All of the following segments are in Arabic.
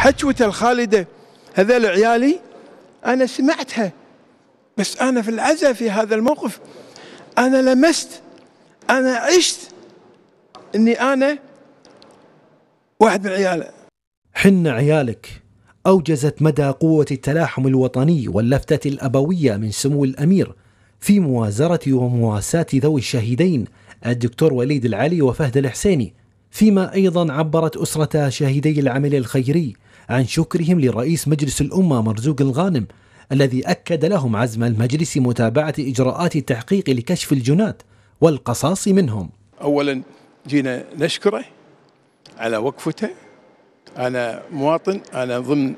حجوته الخالده هذول عيالي انا سمعتها بس انا في العزاء في هذا الموقف انا لمست انا عشت اني انا واحد من عياله حن عيالك اوجزت مدى قوه التلاحم الوطني واللفته الابويه من سمو الامير في موازره ومواساه ذوي الشهيدين الدكتور وليد العلي وفهد الحسيني فيما ايضا عبرت اسرة شهيدي العمل الخيري عن شكرهم لرئيس مجلس الأمة مرزوق الغانم الذي أكد لهم عزم المجلس متابعة إجراءات التحقيق لكشف الجنات والقصاص منهم أولا جينا نشكره على وقفته أنا مواطن أنا ضمن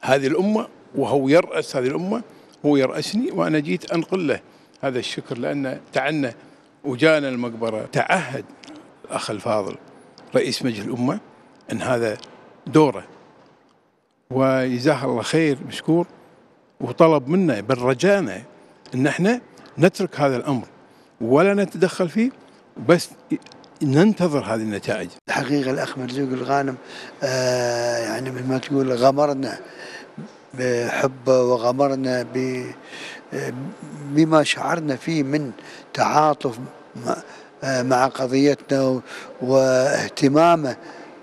هذه الأمة وهو يرأس هذه الأمة هو يرأسني وأنا جيت أنقل له هذا الشكر لأنه تعنى وجانا المقبرة تعهد الأخ الفاضل رئيس مجلس الأمة أن هذا دوره وجزاه الله خير مشكور وطلب منا بل رجانا ان احنا نترك هذا الامر ولا نتدخل فيه بس ننتظر هذه النتائج. الحقيقه الاخ مرزوق الغانم آه يعني مثل ما تقول غمرنا بحبه وغمرنا آه، بما شعرنا فيه من تعاطف مع آه، قضيتنا واهتمامه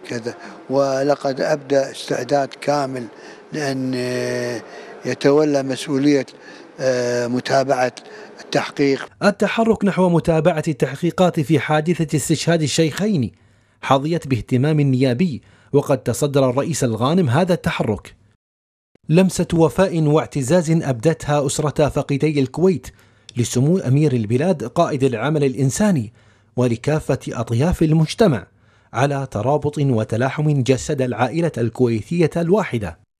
كذا ولقد أبدى استعداد كامل لأن آه، يتولى مسؤولية آه، متابعة التحقيق التحرك نحو متابعة التحقيقات في حادثة استشهاد الشيخين حظيت باهتمام نيابي وقد تصدر الرئيس الغانم هذا التحرك لمسة وفاء واعتزاز أبدتها أسرة فقيدي الكويت لسمو أمير البلاد قائد العمل الإنساني ولكافة أطياف المجتمع على ترابط وتلاحم جسد العائلة الكويتية الواحدة